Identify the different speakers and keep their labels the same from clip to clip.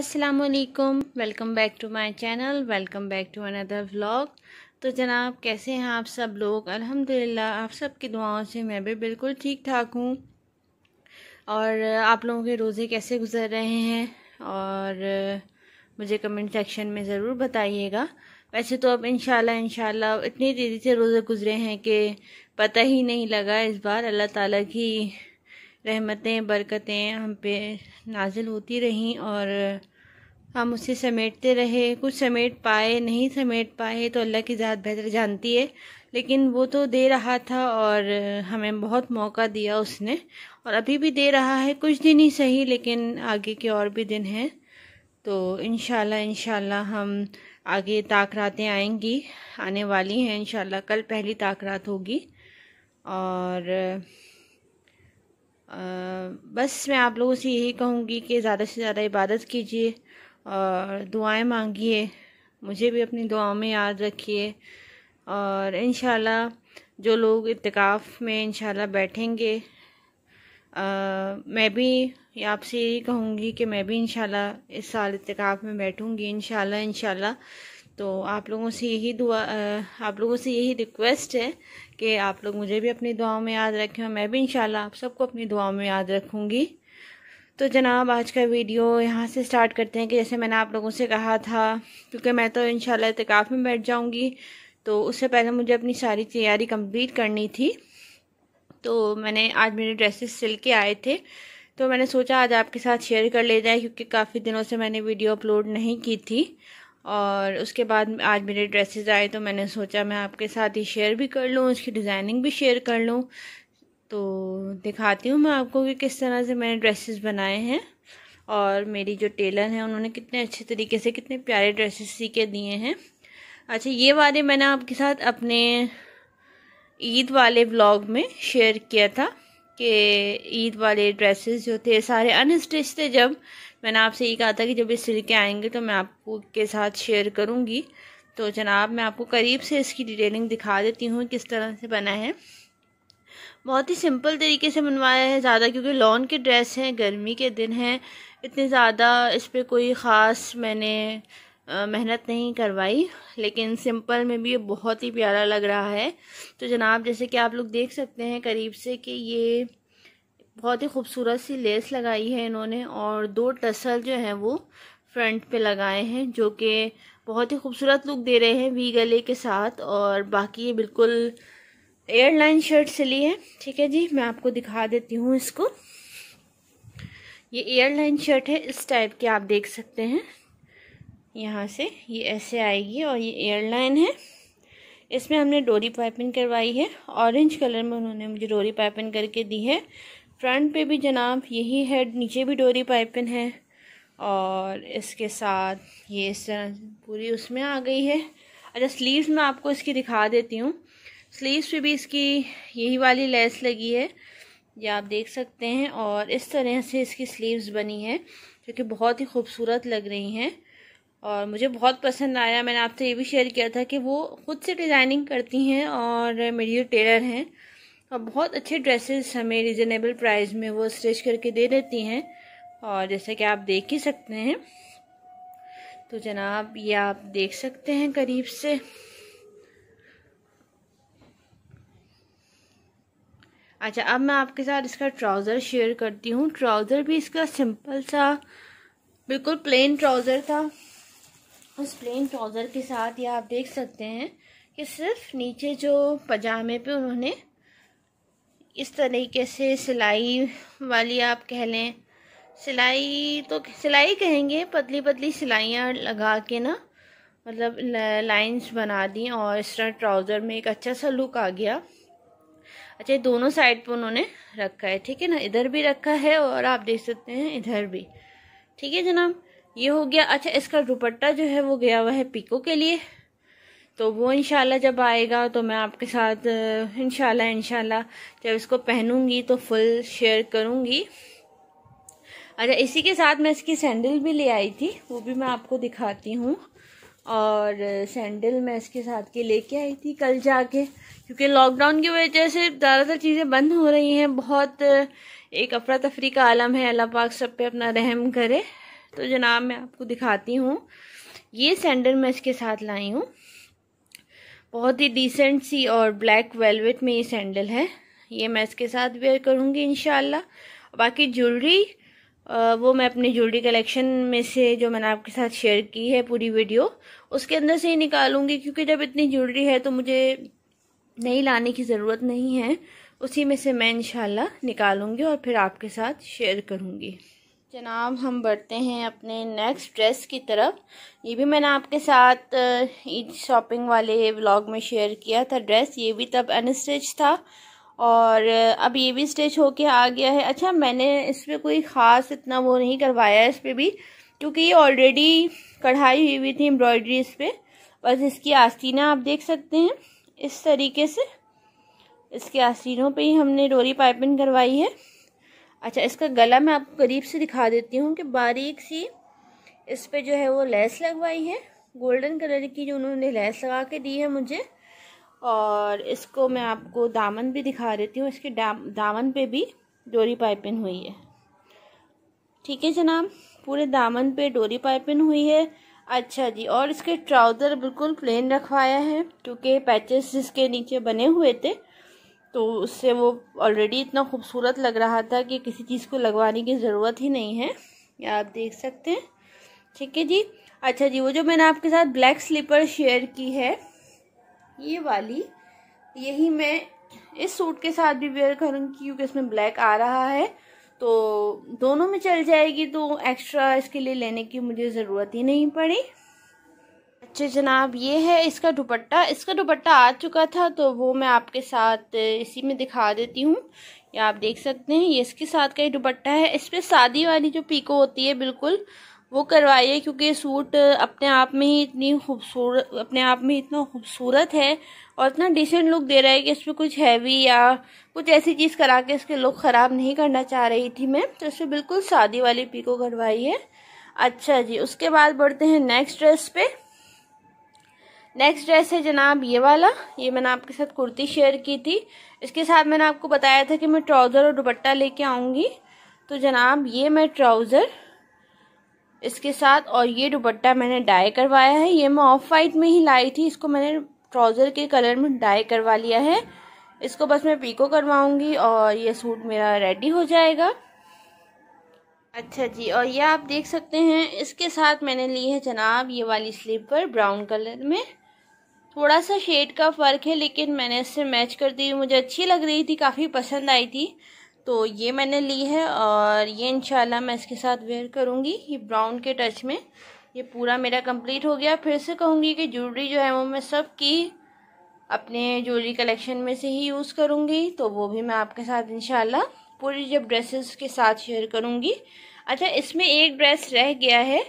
Speaker 1: असलकम welcome back to my channel welcome back to another vlog तो जनाब कैसे हैं आप सब लोग अल्हम्दुलिल्लाह आप सब की दुआओं से मैं भी बिल्कुल ठीक ठाक हूँ और आप लोगों के रोज़े कैसे गुजर रहे हैं और मुझे कमेंट सेक्शन में ज़रूर बताइएगा वैसे तो अब इनशाला इनशाला इतनी तेज़ी से रोज़े गुजरे हैं कि पता ही नहीं लगा इस बार अल्लाह ताली की रहमतें बरकतें हम पे नाजिल होती रहीं और हम उसे समेटते रहे कुछ समेट पाए नहीं समेट पाए तो अल्लाह की ज़ात बेहतर जानती है लेकिन वो तो दे रहा था और हमें बहुत मौका दिया उसने और अभी भी दे रहा है कुछ दिन ही सही लेकिन आगे के और भी दिन हैं तो इन इन हम आगे ताकरातें आएंगी आने वाली हैं इन कल पहली ताकरात होगी और आ, बस मैं आप लोगों से यही कहूँगी कि ज़्यादा से ज़्यादा इबादत कीजिए और दुआएं मांगिए मुझे भी अपनी दुआओं में याद रखिए और इन जो लोग इतकाफ़ में इन बैठेंगे आ, मैं भी आपसे यही कहूँगी कि मैं भी इन इस साल इतकाफ़ में बैठूँगी इन शाला तो आप लोगों से यही दुआ आप लोगों से यही रिक्वेस्ट है कि आप लोग मुझे भी अपनी दुआओं में याद रखें और मैं भी इन आप सबको अपनी दुआओं में याद रखूँगी तो जनाब आज का वीडियो यहाँ से स्टार्ट करते हैं कि जैसे मैंने आप लोगों से कहा था क्योंकि मैं तो इन इतकाफ़ में बैठ जाऊँगी तो उससे पहले मुझे अपनी सारी तैयारी कंप्लीट करनी थी तो मैंने आज मेरे ड्रेसेस सिल के आए थे तो मैंने सोचा आज आपके साथ शेयर कर ले जाए क्योंकि काफ़ी दिनों से मैंने वीडियो अपलोड नहीं की थी और उसके बाद आज मेरे ड्रेसेस आए तो मैंने सोचा मैं आपके साथ ही शेयर भी कर लूँ उसकी डिज़ाइनिंग भी शेयर कर लूँ तो दिखाती हूँ मैं आपको कि किस तरह से मैंने ड्रेसेस बनाए हैं और मेरी जो टेलर हैं उन्होंने कितने अच्छे तरीके से कितने प्यारे ड्रेसेस सी के दिए हैं अच्छा ये वाले मैंने आपके साथ अपने ईद वाले ब्लॉग में शेयर किया था कि ईद वाले ड्रेसेस जो थे सारे अनस्टिच थे जब मैंने आपसे ये कहा था कि जब ये सिल के आएंगे तो मैं आपको के साथ शेयर करूँगी तो जनाब मैं आपको करीब से इसकी डिटेलिंग दिखा देती हूँ किस तरह से बना है बहुत ही सिंपल तरीके से बनवाया है ज़्यादा क्योंकि लॉन के ड्रेस हैं गर्मी के दिन हैं इतने ज़्यादा इस पर कोई ख़ास मैंने मेहनत नहीं करवाई लेकिन सिंपल में भी ये बहुत ही प्यारा लग रहा है तो जनाब जैसे कि आप लोग देख सकते हैं करीब से कि ये बहुत ही खूबसूरत सी लेस लगाई है इन्होंने और दो टसल जो हैं वो फ्रंट पे लगाए हैं जो कि बहुत ही खूबसूरत लुक दे रहे हैं वी गले के साथ और बाकी ये बिल्कुल एयरलाइन शर्ट से ली है ठीक है जी मैं आपको दिखा देती हूँ इसको ये एयरलाइन शर्ट है इस टाइप की आप देख सकते हैं यहाँ से ये ऐसे आएगी और ये एयरलाइन है इसमें हमने डोरी पाइपिंग करवाई है ऑरेंज कलर में उन्होंने मुझे डोरी पाइपिंग करके दी है फ्रंट पे भी जनाब यही है नीचे भी डोरी पाइपिंग है और इसके साथ ये इस तरह पूरी उसमें आ गई है अच्छा स्लीव्स मैं आपको इसकी दिखा देती हूँ स्लीव्स पे भी इसकी यही वाली लेस लगी है ये आप देख सकते हैं और इस तरह से इसकी स्लीव्स बनी है जो कि बहुत ही खूबसूरत लग रही हैं और मुझे बहुत पसंद आया मैंने आपसे ये भी शेयर किया था कि वो ख़ुद से डिज़ाइनिंग करती हैं और मेरी जो टेलर हैं और बहुत अच्छे ड्रेसेस हमें रिजनेबल प्राइस में वो स्टिच करके दे देती हैं और जैसे कि आप देख ही सकते हैं तो जनाब ये आप देख सकते हैं करीब से अच्छा अब मैं आपके साथ इसका ट्राउज़र शेयर करती हूँ ट्राउज़र भी इसका सिंपल सा बिल्कुल प्लेन ट्राउज़र था उस प्लेन ट्राउज़र के साथ ये आप देख सकते हैं कि सिर्फ नीचे जो पजामे पे उन्होंने इस तरीके से सिलाई वाली आप कह लें सिलाई तो सिलाई कहेंगे पतली पतली सिलाइयाँ लगा के ना मतलब लाइंस बना दी और इस तरह ट्राउज़र में एक अच्छा सा लुक आ गया अच्छा ये दोनों साइड पर उन्होंने रखा है ठीक है ना इधर भी रखा है और आप देख सकते हैं इधर भी ठीक है जनाब ये हो गया अच्छा इसका दुपट्टा जो है वो गया हुआ है पिको के लिए तो वो इनशाला जब आएगा तो मैं आपके साथ इनशाला इनशाला जब इसको पहनूंगी तो फुल शेयर करूंगी अच्छा इसी के साथ मैं इसकी सैंडल भी ले आई थी वो भी मैं आपको दिखाती हूँ और सैंडल मैं इसके साथ के लेके आई थी कल जाके क्योंकि लॉकडाउन की वजह से ज़्यादातर चीज़ें बंद हो रही हैं बहुत एक अफरा तफरी का आलम है अल्लाह पाक सब पे अपना रहम करे तो जनाब मैं आपको दिखाती हूँ ये सैंडल मैं इसके साथ लाई हूँ बहुत ही डिसेंट सी और ब्लैक वेलवेट में ये सैंडल है ये मैं इसके साथ वेयर करूँगी इन बाकी ज्वेलरी वो मैं अपने ज्वेलरी कलेक्शन में से जो मैंने आपके साथ शेयर की है पूरी वीडियो उसके अंदर से ही निकालूंगी क्योंकि जब इतनी ज्वेलरी है तो मुझे नहीं लाने की ज़रूरत नहीं है उसी में से मैं इनशाला निकालूंगी और फिर आपके साथ शेयर करूंगी जनाब हम बढ़ते हैं अपने नेक्स्ट ड्रेस की तरफ ये भी मैंने आपके साथ ईद शॉपिंग वाले व्लॉग में शेयर किया था ड्रेस ये भी तब अनस्टिच था और अब ये भी स्टेच होके आ गया है अच्छा मैंने इस पर कोई ख़ास इतना वो नहीं करवाया है इस पर भी क्योंकि ये ऑलरेडी कढ़ाई हुई हुई थी एम्ब्रॉयडरी इस पर बस इसकी आस्तीना आप देख सकते हैं इस तरीके से इसके आस्तीनों पे ही हमने डोरी पाइपिंग करवाई है अच्छा इसका गला मैं आपको करीब से दिखा देती हूँ कि बारीक सी इस पर जो है वो लेस लगवाई है गोल्डन कलर की जो उन्होंने लेस लगा के दी है मुझे और इसको मैं आपको दामन भी दिखा देती हूँ इसके दामन पे भी डोरी पाइपिंग हुई है ठीक है जनाब पूरे दामन पे डोरी पाइपिंग हुई है अच्छा जी और इसके ट्राउज़र बिल्कुल प्लेन रखवाया है क्योंकि पैचेस इसके नीचे बने हुए थे तो उससे वो ऑलरेडी इतना खूबसूरत लग रहा था कि किसी चीज़ को लगवाने की ज़रूरत ही नहीं है या आप देख सकते हैं ठीक है जी अच्छा जी वो जो मैंने आपके साथ ब्लैक स्लीपर शेयर की है ये वाली यही मैं इस सूट के साथ भी वेयर करूँगी क्योंकि इसमें ब्लैक आ रहा है तो दोनों में चल जाएगी तो एक्स्ट्रा इसके लिए लेने की मुझे ज़रूरत ही नहीं पड़ी अच्छा जनाब ये है इसका दुपट्टा इसका दुपट्टा आ चुका था तो वो मैं आपके साथ इसी में दिखा देती हूँ या आप देख सकते हैं ये इसके साथ का ही दुपट्टा है इस पर शादी वाली जो पीको होती है बिल्कुल वो करवाइए क्योंकि ये सूट अपने आप में ही इतनी खूबसूरत अपने आप में इतना खूबसूरत है और इतना डिसेंट लुक दे रहा है कि इस पर कुछ हैवी या कुछ ऐसी चीज़ करा के इसके लुक ख़राब नहीं करना चाह रही थी मैं तो इसमें बिल्कुल शादी वाली पीको करवाइए अच्छा जी उसके बाद बढ़ते हैं नेक्स्ट ड्रेस पे नेक्स्ट ड्रेस है जनाब ये वाला ये मैंने आपके साथ कुर्ती शेयर की थी इसके साथ मैंने आपको बताया था कि मैं ट्राउज़र और दुपट्टा लेके आऊँगी तो जनाब ये मैं ट्राउज़र इसके साथ और ये दुपट्टा मैंने डाई करवाया है ये मैं ऑफ वाइट में ही लाई थी इसको मैंने ट्राउज़र के कलर में डाई करवा लिया है इसको बस मैं पीको करवाऊंगी और ये सूट मेरा रेडी हो जाएगा अच्छा जी और ये आप देख सकते हैं इसके साथ मैंने ली है जनाब ये वाली स्लीपर ब्राउन कलर में थोड़ा सा शेड का फ़र्क है लेकिन मैंने इससे मैच कर दी मुझे अच्छी लग रही थी काफ़ी पसंद आई थी तो ये मैंने ली है और ये इंशाल्लाह मैं इसके साथ वेयर करूँगी ये ब्राउन के टच में ये पूरा मेरा कंप्लीट हो गया फिर से कहूँगी कि ज्वेलरी जो है वो मैं सब की अपने ज्वेलरी कलेक्शन में से ही यूज़ करूँगी तो वो भी मैं आपके साथ इनशाला पूरी जब ड्रेसेस के साथ शेयर करूँगी अच्छा इसमें एक ड्रेस रह गया है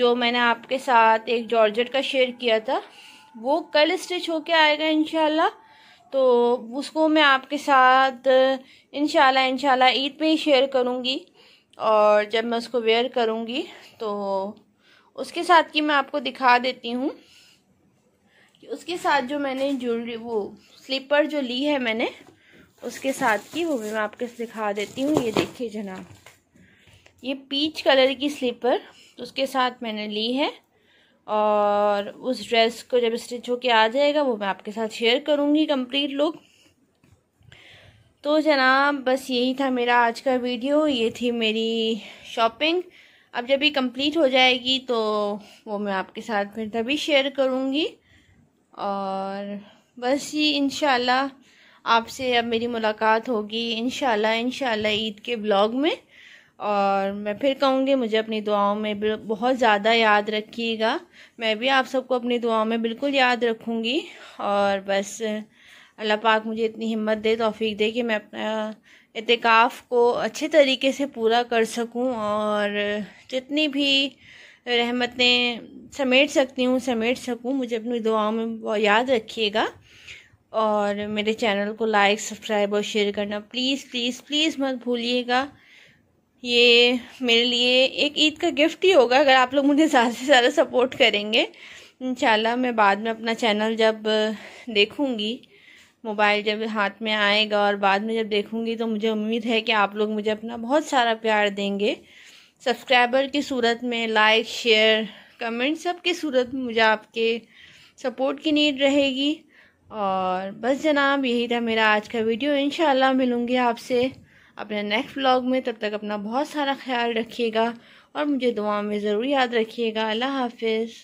Speaker 1: जो मैंने आपके साथ एक जॉर्जेट का शेयर किया था वो कल स्टिच होके आएगा इनशाला तो उसको मैं आपके साथ इन इनशाला ईद पे ही शेयर करूँगी और जब मैं उसको वेयर करूँगी तो उसके साथ की मैं आपको दिखा देती हूँ उसके साथ जो मैंने ज्वेलरी वो स्लीपर जो ली है मैंने उसके साथ की वो भी मैं आपके दिखा देती हूँ ये देखिए जनाब ये पीच कलर की स्लीपर उसके साथ मैंने ली है और उस ड्रेस को जब स्टिच होके आ जाएगा वो मैं आपके साथ शेयर करूँगी कंप्लीट लुक तो जनाब बस यही था मेरा आज का वीडियो ये थी मेरी शॉपिंग अब जब ये कंप्लीट हो जाएगी तो वो मैं आपके साथ फिर तभी शेयर करूँगी और बस ये इन आपसे अब मेरी मुलाकात होगी इन इन ईद के ब्लॉग में और मैं फिर कहूँगी मुझे अपनी दुआओं में बहुत ज़्यादा याद रखिएगा मैं भी आप सबको अपनी दुआओं में बिल्कुल याद रखूँगी और बस अल्लाह पाक मुझे इतनी हिम्मत दे तोफ़ी दे कि मैं अपना इतिकाफ़ को अच्छे तरीके से पूरा कर सकूं और जितनी भी रहमतें समेट सकती हूँ समेट सकूं मुझे अपनी दुआओं में याद रखिएगा और मेरे चैनल को लाइक सब्सक्राइब और शेयर करना प्लीज़ प्लीज़ प्लीज़ मत भूलिएगा ये मेरे लिए एक ईद का गिफ्ट ही होगा अगर आप लोग मुझे ज़्यादा से ज़्यादा सपोर्ट करेंगे इंशाल्लाह मैं बाद में अपना चैनल जब देखूँगी मोबाइल जब हाथ में आएगा और बाद में जब देखूँगी तो मुझे उम्मीद है कि आप लोग मुझे अपना बहुत सारा प्यार देंगे सब्सक्राइबर की सूरत में लाइक शेयर कमेंट सब की सूरत में मुझे आपके सपोर्ट की नीड रहेगी और बस जनाब यही था मेरा आज का वीडियो इन मिलूंगी आपसे अपने नेक्स्ट व्लॉग में तब तक अपना बहुत सारा ख्याल रखिएगा और मुझे दुआ में ज़रूर याद रखिएगा अल्लाह हाफिज़